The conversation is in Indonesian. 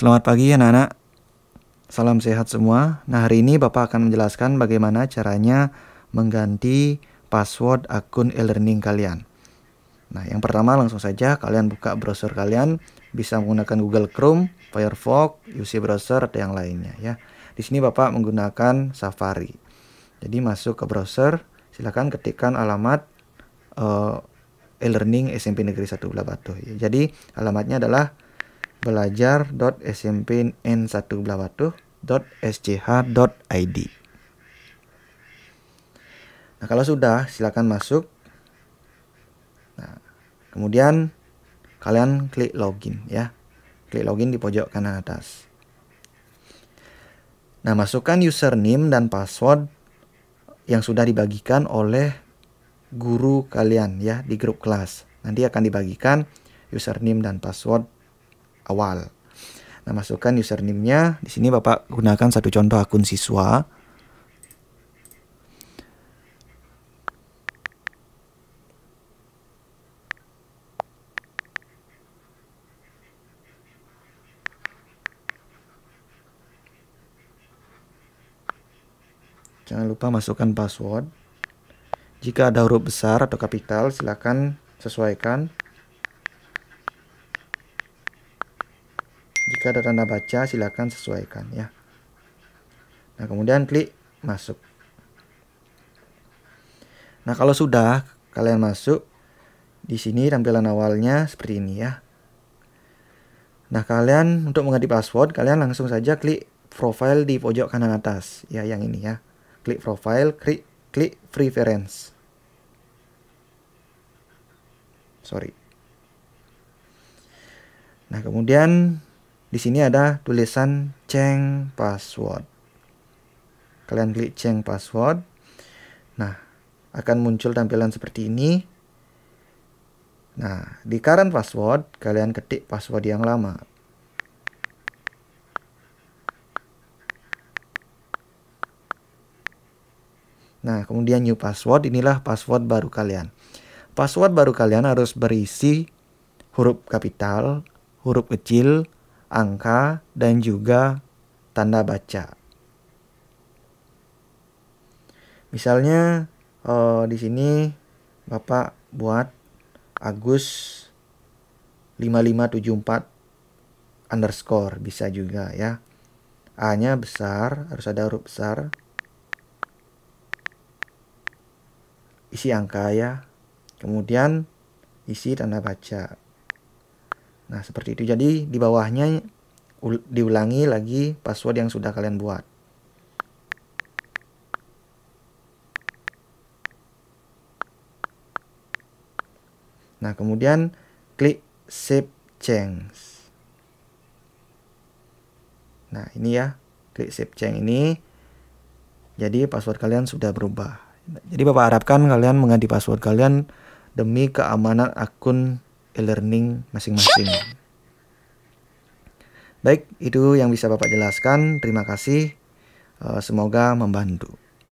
Selamat pagi anak-anak. Salam sehat semua. Nah, hari ini Bapak akan menjelaskan bagaimana caranya mengganti password akun e-learning kalian. Nah, yang pertama langsung saja kalian buka browser kalian, bisa menggunakan Google Chrome, Firefox, UC browser atau yang lainnya ya. Di sini Bapak menggunakan Safari. Jadi masuk ke browser, silakan ketikkan alamat uh, e-learning SMP Negeri 1 Batu. Jadi alamatnya adalah belajar.smpn1blawatuh.sch.id. Nah, kalau sudah, silakan masuk. Nah, kemudian kalian klik login ya. Klik login di pojok kanan atas. Nah, masukkan username dan password yang sudah dibagikan oleh guru kalian ya di grup kelas. Nanti akan dibagikan username dan password awal. Nah, masukkan username-nya. Di sini Bapak gunakan satu contoh akun siswa. Jangan lupa masukkan password. Jika ada huruf besar atau kapital, silakan sesuaikan. Jika ada tanda baca, silakan sesuaikan ya. Nah, kemudian klik masuk. Nah, kalau sudah kalian masuk, di sini tampilan awalnya seperti ini ya. Nah, kalian untuk mengganti password, kalian langsung saja klik profile di pojok kanan atas, ya yang ini ya. Klik profile, klik klik preference. Sorry. Nah, kemudian di sini ada tulisan change password. Kalian klik change password. Nah, akan muncul tampilan seperti ini. Nah, di current password kalian ketik password yang lama. Nah, kemudian new password inilah password baru kalian. Password baru kalian harus berisi huruf kapital, huruf kecil, angka, dan juga tanda baca. Misalnya oh, di sini Bapak buat Agus 5574 underscore bisa juga ya. A-nya besar, harus ada huruf besar. Isi angka ya. Kemudian isi tanda baca. Nah, seperti itu. Jadi di bawahnya diulangi lagi password yang sudah kalian buat. Nah, kemudian klik save change. Nah, ini ya, klik save change ini. Jadi password kalian sudah berubah. Jadi Bapak harapkan kalian mengganti password kalian demi keamanan akun e-learning masing-masing. Baik, itu yang bisa Bapak jelaskan. Terima kasih. Eh, semoga membantu.